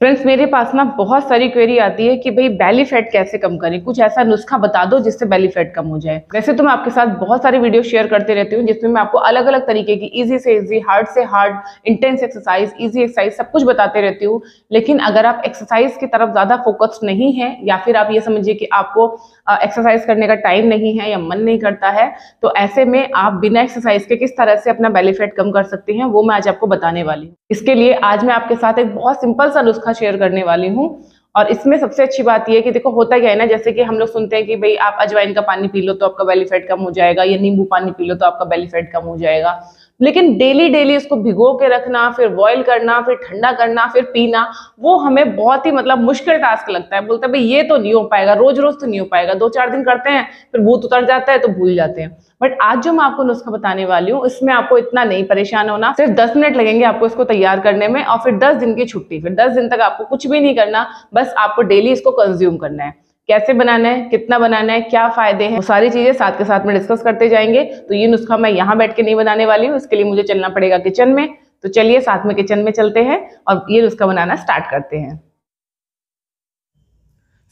friends मेरे पास ना बहुत सारी क्वेरी आती है कि भाई बैली फैट कैसे कम करें कुछ ऐसा नुस्खा बता दो जिससे बैली फैट कम हो जाए वैसे तो मैं आपके साथ बहुत सारी वीडियो शेयर करते रहती हूँ जिसमें मैं आपको अलग अलग तरीके की इजी से इजी हार्ड से hard intense exercise easy exercise सब कुछ बताते रहती हूँ लेकिन अगर आप एक्सरसाइज की तरफ ज़्यादा फोकस्ड नहीं है या फिर आप ये समझिए कि आपको एक्सरसाइज करने का टाइम नहीं है या मन नहीं करता है तो ऐसे में आप बिना एक्सरसाइज के किस तरह से अपना बैली फैट कम कर सकते हैं वो मैं आज आपको बताने वाली हूँ इसके लिए आज मैं आपके साथ एक बहुत सिंपल सा नुस्खा शेयर करने वाली हूँ और इसमें सबसे अच्छी बात यह कि देखो होता क्या है ना जैसे कि हम लोग सुनते हैं कि भाई आप अजवाइन का पानी पी लो तो आपका बेलीफेट कम हो जाएगा या नींबू पानी पी लो तो आपका बेलीफेट कम हो जाएगा लेकिन डेली डेली इसको भिगो के रखना फिर बॉईल करना फिर ठंडा करना फिर पीना वो हमें बहुत ही मतलब मुश्किल टास्क लगता है बोलते हैं भाई ये तो नहीं हो पाएगा रोज रोज तो नहीं हो पाएगा दो चार दिन करते हैं फिर भूत उतर जाता है तो भूल जाते हैं बट आज जो मैं आपको नुस्खा बताने वाली हूँ इसमें आपको इतना नहीं परेशान होना सिर्फ दस मिनट लगेंगे आपको इसको तैयार करने में और फिर दस दिन की छुट्टी फिर दस दिन तक आपको कुछ भी नहीं करना बस आपको डेली इसको कंज्यूम करना है कैसे बनाना है कितना बनाना है क्या फायदे हैं वो सारी चीजें साथ के साथ में डिस्कस करते जाएंगे तो ये नुस्खा मैं यहाँ बैठ के नहीं बनाने वाली हूँ इसके लिए मुझे चलना पड़ेगा किचन में तो चलिए साथ में किचन में चलते हैं और ये नुस्खा बनाना स्टार्ट करते हैं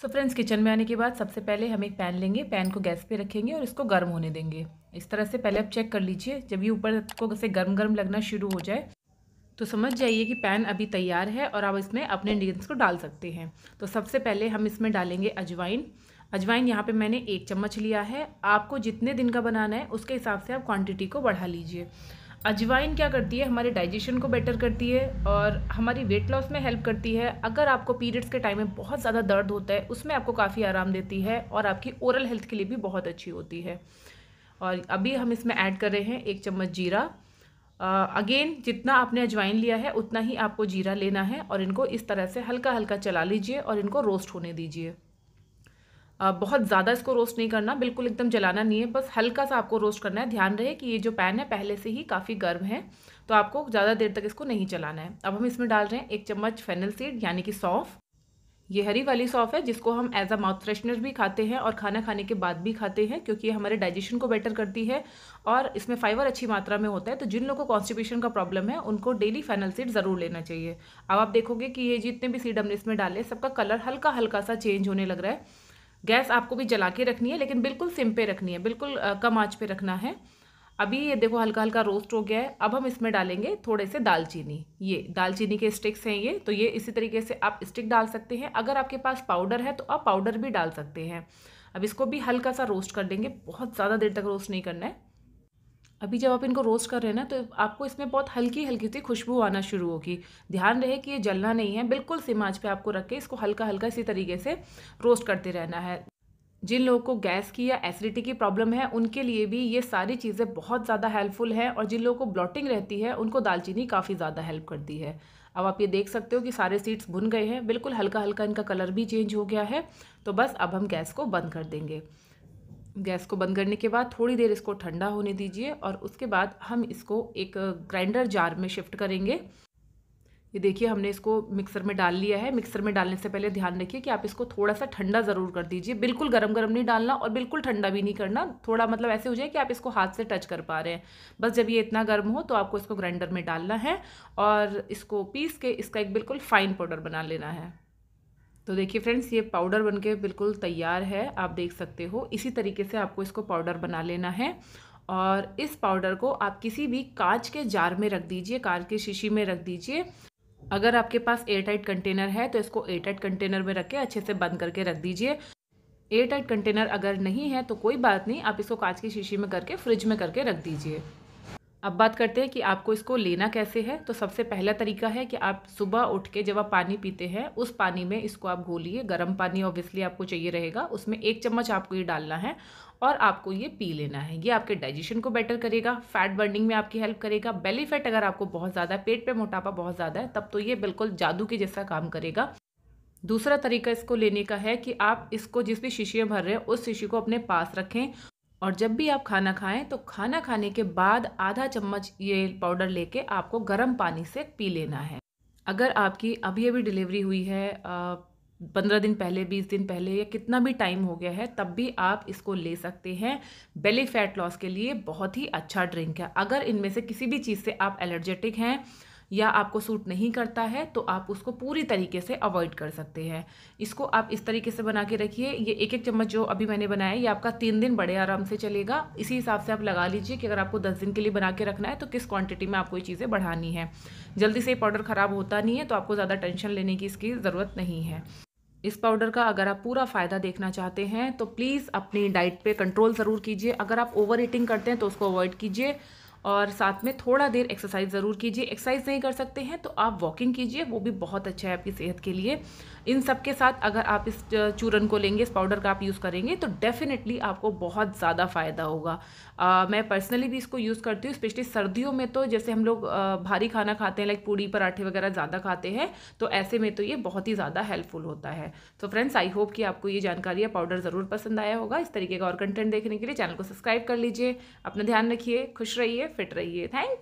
सो so फ्रेंड्स किचन में आने के बाद सबसे पहले हम एक पैन लेंगे पैन को गैस पे रखेंगे और इसको गर्म होने देंगे इस तरह से पहले आप चेक कर लीजिए जब ये ऊपर को से गर्म गर्म लगना शुरू हो जाए तो समझ जाइए कि पैन अभी तैयार है और आप इसमें अपने इंग्रीडियंट्स को डाल सकते हैं तो सबसे पहले हम इसमें डालेंगे अजवाइन अजवाइन यहाँ पे मैंने एक चम्मच लिया है आपको जितने दिन का बनाना है उसके हिसाब से आप क्वांटिटी को बढ़ा लीजिए अजवाइन क्या करती है हमारे डाइजेशन को बेटर करती है और हमारी वेट लॉस में हेल्प करती है अगर आपको पीरियड्स के टाइम में बहुत ज़्यादा दर्द होता है उसमें आपको काफ़ी आराम देती है और आपकी ओरल हेल्थ के लिए भी बहुत अच्छी होती है और अभी हम इसमें ऐड कर रहे हैं एक चम्मच जीरा अगेन uh, जितना आपने अजवाइन लिया है उतना ही आपको जीरा लेना है और इनको इस तरह से हल्का हल्का चला लीजिए और इनको रोस्ट होने दीजिए uh, बहुत ज़्यादा इसको रोस्ट नहीं करना बिल्कुल एकदम जलाना नहीं है बस हल्का सा आपको रोस्ट करना है ध्यान रहे कि ये जो पैन है पहले से ही काफ़ी गर्म है तो आपको ज़्यादा देर तक इसको नहीं चलाना है अब हम इसमें डाल रहे हैं एक चम्मच फेनल सीड यानी कि सौंफ ये हरी वाली सौफ है जिसको हम एज अ माउथ फ्रेशनर भी खाते हैं और खाना खाने के बाद भी खाते हैं क्योंकि ये हमारे डाइजेशन को बेटर करती है और इसमें फाइबर अच्छी मात्रा में होता है तो जिन लोगों को कॉन्स्टिपेशन का प्रॉब्लम है उनको डेली फैनल सीड ज़रूर लेना चाहिए अब आप देखोगे कि ये जितने भी सीड हमने इसमें डाले सबका कलर हल्का हल्का सा चेंज होने लग रहा है गैस आपको भी जला के रखनी है लेकिन बिल्कुल सिम पे रखनी है बिल्कुल कम आँच पे रखना है अभी ये देखो हल्का हल्का रोस्ट हो गया है अब हम इसमें डालेंगे थोड़े से दालचीनी ये दालचीनी के स्टिक्स हैं ये तो ये इसी तरीके से आप स्टिक डाल सकते हैं अगर आपके पास पाउडर है तो आप पाउडर भी डाल सकते हैं अब इसको भी हल्का सा रोस्ट कर देंगे बहुत ज़्यादा देर तक रोस्ट नहीं करना है अभी जब आप इनको रोस्ट कर रहे हैं ना तो आपको इसमें बहुत हल्की हल्की सी खुशबू आना शुरू होगी ध्यान रहे कि ये जलना नहीं है बिल्कुल सिमाज पर पे आपको रख के इसको हल्का हल्का इसी तरीके से रोस्ट करते रहना है जिन लोगों को गैस की या एसिडिटी की प्रॉब्लम है उनके लिए भी ये सारी चीज़ें बहुत ज़्यादा हेल्पफुल हैं और जिन लोगों को ब्लॉटिंग रहती है उनको दालचीनी काफ़ी ज़्यादा हेल्प करती है अब आप ये देख सकते हो कि सारे सीड्स भुन गए हैं बिल्कुल हल्का हल्का इनका कलर भी चेंज हो गया है तो बस अब हम गैस को बंद कर देंगे गैस को बंद करने के बाद थोड़ी देर इसको ठंडा होने दीजिए और उसके बाद हम इसको एक ग्राइंडर जार में शिफ्ट करेंगे ये देखिए हमने इसको मिक्सर में डाल लिया है मिक्सर में डालने से पहले ध्यान रखिए कि आप इसको थोड़ा सा ठंडा ज़रूर कर दीजिए बिल्कुल गर्म गरम नहीं डालना और बिल्कुल ठंडा भी नहीं करना थोड़ा मतलब ऐसे हो जाए कि आप इसको हाथ से टच कर पा रहे हैं बस जब ये इतना गर्म हो तो आपको इसको ग्राइंडर में डालना है और इसको पीस के इसका एक बिल्कुल फ़ाइन पाउडर बना लेना है तो देखिए फ्रेंड्स ये पाउडर के बिल्कुल तैयार है आप देख सकते हो इसी तरीके से आपको इसको पाउडर बना लेना है और इस पाउडर को आप किसी भी कांच के जार में रख दीजिए कांच के शीशी में रख दीजिए अगर आपके पास एयरटाइट कंटेनर है तो इसको एयरटाइट कंटेनर में रख के अच्छे से बंद करके रख दीजिए एयरटाइट कंटेनर अगर नहीं है तो कोई बात नहीं आप इसको कांच की शीशी में करके फ्रिज में करके रख दीजिए अब बात करते हैं कि आपको इसको लेना कैसे है तो सबसे पहला तरीका है कि आप सुबह उठ के जब आप पानी पीते हैं उस पानी में इसको आप घोलिए गर्म पानी ऑब्वियसली आपको चाहिए रहेगा उसमें एक चम्मच आपको ये डालना है और आपको ये पी लेना है ये आपके डाइजेशन को बेटर करेगा फैट बर्निंग में आपकी हेल्प करेगा बेली फैट अगर आपको बहुत ज़्यादा पेट पे मोटापा बहुत ज़्यादा है तब तो ये बिल्कुल जादू के जैसा काम करेगा दूसरा तरीका इसको लेने का है कि आप इसको जिस भी शीशी में भर रहे हैं उस शीशी को अपने पास रखें और जब भी आप खाना खाएं तो खाना खाने के बाद आधा चम्मच ये पाउडर लेके आपको गर्म पानी से पी लेना है अगर आपकी अभी अभी डिलीवरी हुई है पंद्रह दिन पहले बीस दिन पहले या कितना भी टाइम हो गया है तब भी आप इसको ले सकते हैं बेली फैट लॉस के लिए बहुत ही अच्छा ड्रिंक है अगर इनमें से किसी भी चीज़ से आप एलर्जेटिक हैं या आपको सूट नहीं करता है तो आप उसको पूरी तरीके से अवॉइड कर सकते हैं इसको आप इस तरीके से बना के रखिए ये एक एक चम्मच जो अभी मैंने बनाया ये आपका तीन दिन बड़े आराम से चलेगा इसी हिसाब से आप लगा लीजिए कि अगर आपको दस दिन के लिए बना के रखना है तो किस क्वान्टिटी में आपको ये चीज़ें बढ़ानी है जल्दी से ये पाउडर ख़राब होता नहीं है तो आपको ज़्यादा टेंशन लेने की इसकी ज़रूरत नहीं है इस पाउडर का अगर आप पूरा फ़ायदा देखना चाहते हैं तो प्लीज़ अपनी डाइट पे कंट्रोल ज़रूर कीजिए अगर आप ओवर ईटिंग करते हैं तो उसको अवॉइड कीजिए और साथ में थोड़ा देर एक्सरसाइज ज़रूर कीजिए एक्सरसाइज नहीं कर सकते हैं तो आप वॉकिंग कीजिए वो भी बहुत अच्छा है आपकी सेहत के लिए इन सब के साथ अगर आप इस चूरन को लेंगे इस पाउडर का आप यूज़ करेंगे तो डेफिनेटली आपको बहुत ज़्यादा फ़ायदा होगा आ, मैं पर्सनली भी इसको यूज़ करती हूँ स्पेशली सर्दियों में तो जैसे हम लोग भारी खाना खाते हैं लाइक पूड़ी पराठे वगैरह ज़्यादा खाते हैं तो ऐसे में तो ये बहुत ही ज़्यादा हेल्पफुल होता है तो फ्रेंड्स आई होप कि आपको ये जानकारी या पाउडर ज़रूर पसंद आया होगा इस तरीके का और कंटेंट देखने के लिए चैनल को सब्सक्राइब कर लीजिए अपना ध्यान रखिए खुश रहिए फिट रहिए थैंक यू